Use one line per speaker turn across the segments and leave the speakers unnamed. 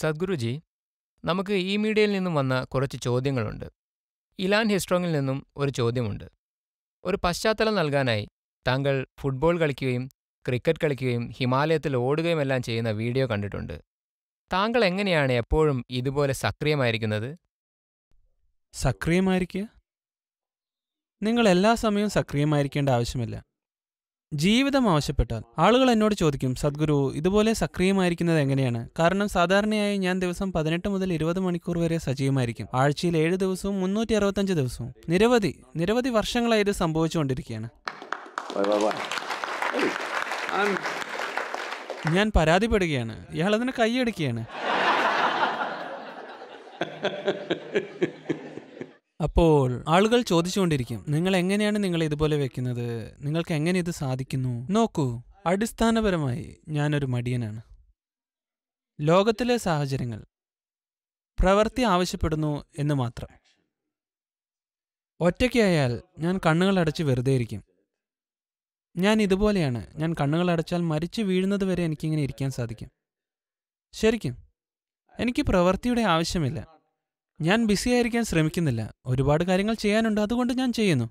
സദ്ഗുരുജി നമുക്ക് ഈ മീഡിയയിൽ നിന്നും വന്ന കുറച്ച് ചോദ്യങ്ങളുണ്ട് ഇലാൻ ഹിസ്ട്രോങ്ങിൽ നിന്നും ഒരു ചോദ്യമുണ്ട് ഒരു പശ്ചാത്തലം നൽകാനായി താങ്കൾ ഫുട്ബോൾ കളിക്കുകയും ക്രിക്കറ്റ് കളിക്കുകയും ഹിമാലയത്തിൽ ഓടുകയും എല്ലാം ചെയ്യുന്ന വീഡിയോ കണ്ടിട്ടുണ്ട് താങ്കൾ എങ്ങനെയാണ് എപ്പോഴും ഇതുപോലെ സക്രിയമായിരിക്കുന്നത് സക്രിയമായിരിക്കുക നിങ്ങൾ എല്ലാ സമയവും സക്രിയമായിരിക്കേണ്ട ആവശ്യമില്ല ജീവിതം ആവശ്യപ്പെട്ടാൽ ആളുകൾ എന്നോട് ചോദിക്കും സദ്ഗുരു ഇതുപോലെ സക്രിയമായിരിക്കുന്നത് എങ്ങനെയാണ് കാരണം സാധാരണയായി ഞാൻ ദിവസം പതിനെട്ട് മുതൽ ഇരുപത് മണിക്കൂർ വരെ സജീവമായിരിക്കും ആഴ്ചയിൽ ഏഴ് ദിവസവും മുന്നൂറ്റി അറുപത്തഞ്ച് ദിവസവും നിരവധി നിരവധി വർഷങ്ങളായി ഇത് സംഭവിച്ചുകൊണ്ടിരിക്കുകയാണ് ഞാൻ പരാതിപ്പെടുകയാണ് ഇയാൾ അതിന് കൈയടിക്കുകയാണ് അപ്പോൾ ആളുകൾ ചോദിച്ചുകൊണ്ടിരിക്കും നിങ്ങൾ എങ്ങനെയാണ് നിങ്ങൾ ഇതുപോലെ വെക്കുന്നത് നിങ്ങൾക്ക് എങ്ങനെ ഇത് സാധിക്കുന്നു നോക്കൂ അടിസ്ഥാനപരമായി ഞാനൊരു മടിയനാണ് ലോകത്തിലെ സാഹചര്യങ്ങൾ പ്രവൃത്തി ആവശ്യപ്പെടുന്നു എന്ന് മാത്രം ഒറ്റയ്ക്കായാൽ ഞാൻ കണ്ണുകൾ അടച്ച് വെറുതെ ഇരിക്കും ഞാൻ ഇതുപോലെയാണ് ഞാൻ കണ്ണുകൾ അടച്ചാൽ മരിച്ചു വീഴുന്നത് വരെ എനിക്കിങ്ങനെ ഇരിക്കാൻ സാധിക്കും ശരിക്കും എനിക്ക് പ്രവൃത്തിയുടെ ആവശ്യമില്ല ഞാൻ ബിസി ആയിരിക്കാൻ ശ്രമിക്കുന്നില്ല ഒരുപാട് കാര്യങ്ങൾ ചെയ്യാനുണ്ട് അതുകൊണ്ട് ഞാൻ ചെയ്യുന്നു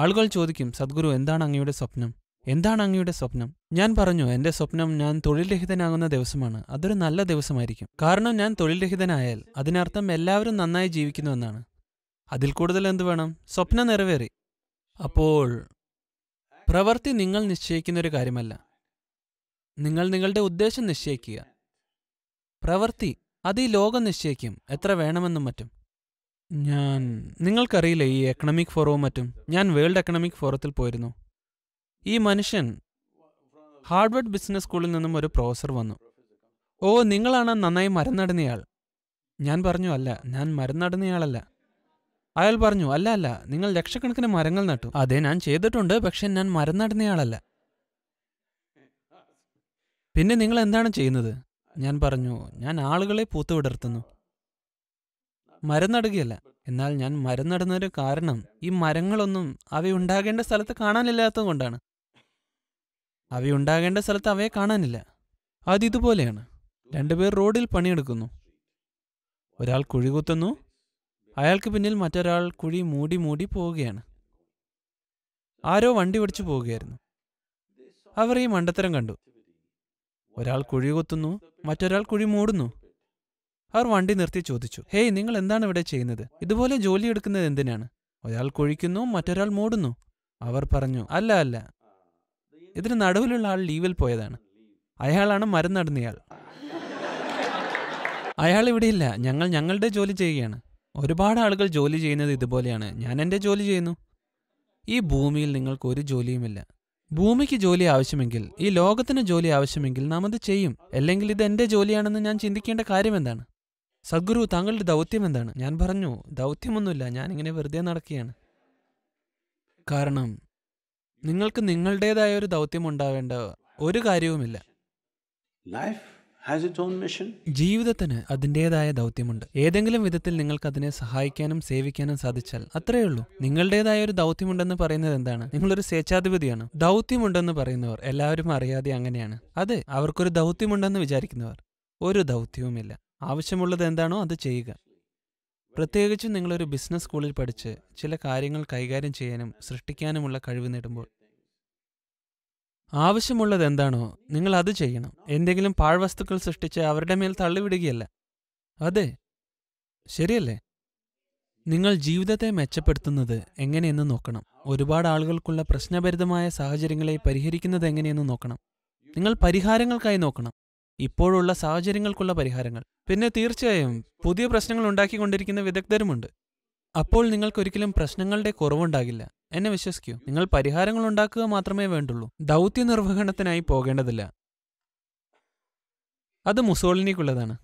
ആളുകൾ ചോദിക്കും സദ്ഗുരു എന്താണ് അങ്ങയുടെ സ്വപ്നം എന്താണ് അങ്ങയുടെ സ്വപ്നം ഞാൻ പറഞ്ഞു എന്റെ സ്വപ്നം ഞാൻ തൊഴിൽരഹിതനാകുന്ന ദിവസമാണ് അതൊരു നല്ല ദിവസമായിരിക്കും കാരണം ഞാൻ തൊഴിൽരഹിതനായാൽ അതിനർത്ഥം എല്ലാവരും നന്നായി ജീവിക്കുന്നുവെന്നാണ് അതിൽ കൂടുതൽ എന്ത് വേണം സ്വപ്നം നിറവേറി അപ്പോൾ പ്രവൃത്തി നിങ്ങൾ നിശ്ചയിക്കുന്നൊരു കാര്യമല്ല നിങ്ങൾ നിങ്ങളുടെ ഉദ്ദേശം നിശ്ചയിക്കുക പ്രവൃത്തി അത് ഈ ലോകം നിശ്ചയിക്കും എത്ര വേണമെന്നും മറ്റും ഞാൻ നിങ്ങൾക്കറിയില്ല ഈ എക്കണോമിക് ഫോറവും മറ്റും ഞാൻ വേൾഡ് എക്കണോമിക് ഫോറത്തിൽ പോയിരുന്നു ഈ മനുഷ്യൻ ഹാർഡ്വേർഡ് ബിസിനസ് സ്കൂളിൽ നിന്നും ഒരു പ്രൊഫസർ വന്നു ഓ നിങ്ങളാണ് നന്നായി മരം ഞാൻ പറഞ്ഞു അല്ല ഞാൻ മരം അയാൾ പറഞ്ഞു അല്ല അല്ല നിങ്ങൾ ലക്ഷക്കണക്കിന് മരങ്ങൾ നട്ടു അതെ ഞാൻ ചെയ്തിട്ടുണ്ട് പക്ഷെ ഞാൻ മരം പിന്നെ നിങ്ങൾ എന്താണ് ചെയ്യുന്നത് ഞാൻ പറഞ്ഞു ഞാൻ ആളുകളെ പൂത്തു വിടർത്തുന്നു മരം നടുകയല്ല എന്നാൽ ഞാൻ മരം കാരണം ഈ മരങ്ങളൊന്നും അവയുണ്ടാകേണ്ട സ്ഥലത്ത് കാണാനില്ലാത്തത് കൊണ്ടാണ് അവയുണ്ടാകേണ്ട സ്ഥലത്ത് അവയെ കാണാനില്ല അത് ഇതുപോലെയാണ് രണ്ടുപേർ റോഡിൽ പണിയെടുക്കുന്നു ഒരാൾ കുഴി കുത്തുന്നു അയാൾക്ക് പിന്നിൽ മറ്റൊരാൾ കുഴി മൂടി മൂടി പോവുകയാണ് ആരോ വണ്ടി ഓടിച്ചു പോവുകയായിരുന്നു അവർ ഈ മണ്ടത്തരം കണ്ടു ഒരാൾ കുഴി കുത്തുന്നു മറ്റൊരാൾ കുഴി മൂടുന്നു അവർ വണ്ടി നിർത്തി ചോദിച്ചു ഹേയ് നിങ്ങൾ എന്താണ് ഇവിടെ ചെയ്യുന്നത് ഇതുപോലെ ജോലി എടുക്കുന്നത് എന്തിനാണ് ഒരാൾ കുഴിക്കുന്നു മറ്റൊരാൾ മൂടുന്നു അവർ പറഞ്ഞു അല്ല അല്ല ഇതിന് നടുവിലുള്ള ആൾ ലീവിൽ പോയതാണ് അയാളാണ് മരം നടുന്നയാൾ അയാൾ ഇവിടെയില്ല ഞങ്ങൾ ഞങ്ങളുടെ ജോലി ചെയ്യുകയാണ് ഒരുപാട് ആളുകൾ ജോലി ചെയ്യുന്നത് ഇതുപോലെയാണ് ഞാൻ എൻ്റെ ജോലി ചെയ്യുന്നു ഈ ഭൂമിയിൽ നിങ്ങൾക്ക് ഒരു ജോലിയുമില്ല ഭൂമിക്ക് ജോലി ആവശ്യമെങ്കിൽ ഈ ലോകത്തിന് ജോലി ആവശ്യമെങ്കിൽ നാം അത് ചെയ്യും അല്ലെങ്കിൽ ഇത് എന്റെ ജോലിയാണെന്ന് ഞാൻ ചിന്തിക്കേണ്ട കാര്യം എന്താണ് സദ്ഗുരു താങ്കളുടെ ദൗത്യം എന്താണ് ഞാൻ പറഞ്ഞു ദൗത്യമൊന്നുമില്ല ഞാനിങ്ങനെ വെറുതെ നടക്കുകയാണ് കാരണം നിങ്ങൾക്ക് നിങ്ങളുടേതായ ഒരു ദൗത്യം ഉണ്ടാവേണ്ട ഒരു കാര്യവുമില്ല ലൈഫ് ജീവിതത്തിന് അതിൻ്റെതായ ദൗത്യമുണ്ട് ഏതെങ്കിലും വിധത്തിൽ നിങ്ങൾക്ക് അതിനെ സഹായിക്കാനും സേവിക്കാനും സാധിച്ചാൽ അത്രയേ ഉള്ളൂ നിങ്ങളുടേതായ ഒരു ദൗത്യമുണ്ടെന്ന് പറയുന്നത് എന്താണ് നിങ്ങളൊരു സ്വേച്ഛാധിപതിയാണ് ദൗത്യമുണ്ടെന്ന് പറയുന്നവർ എല്ലാവരും അറിയാതെ അങ്ങനെയാണ് അതെ അവർക്കൊരു ദൗത്യമുണ്ടെന്ന് വിചാരിക്കുന്നവർ ഒരു ദൗത്യവുമില്ല ആവശ്യമുള്ളത് എന്താണോ അത് ചെയ്യുക പ്രത്യേകിച്ചും നിങ്ങളൊരു ബിസിനസ് സ്കൂളിൽ പഠിച്ച് ചില കാര്യങ്ങൾ കൈകാര്യം ചെയ്യാനും സൃഷ്ടിക്കാനുമുള്ള കഴിവ് നേടുമ്പോൾ ആവശ്യമുള്ളത് എന്താണോ നിങ്ങൾ അത് ചെയ്യണം എന്തെങ്കിലും പാഴ്വസ്തുക്കൾ സൃഷ്ടിച്ച് അവരുടെ മേൽ തള്ളിവിടുകയല്ല അതെ ശരിയല്ലേ നിങ്ങൾ ജീവിതത്തെ മെച്ചപ്പെടുത്തുന്നത് എങ്ങനെയെന്ന് നോക്കണം ഒരുപാട് ആളുകൾക്കുള്ള പ്രശ്നഭരിതമായ സാഹചര്യങ്ങളെ പരിഹരിക്കുന്നത് എങ്ങനെയെന്ന് നോക്കണം നിങ്ങൾ പരിഹാരങ്ങൾക്കായി നോക്കണം ഇപ്പോഴുള്ള സാഹചര്യങ്ങൾക്കുള്ള പരിഹാരങ്ങൾ പിന്നെ തീർച്ചയായും പുതിയ പ്രശ്നങ്ങൾ ഉണ്ടാക്കിക്കൊണ്ടിരിക്കുന്ന വിദഗ്ധരുമുണ്ട് അപ്പോൾ ഒരിക്കലും പ്രശ്നങ്ങളുടെ കുറവുണ്ടാകില്ല എന്നെ വിശ്വസിക്കൂ നിങ്ങൾ പരിഹാരങ്ങൾ ഉണ്ടാക്കുക മാത്രമേ വേണ്ടുള്ളൂ ദൗത്യ നിർവഹണത്തിനായി പോകേണ്ടതില്ല അത് മുസോളിനിക്കുള്ളതാണ്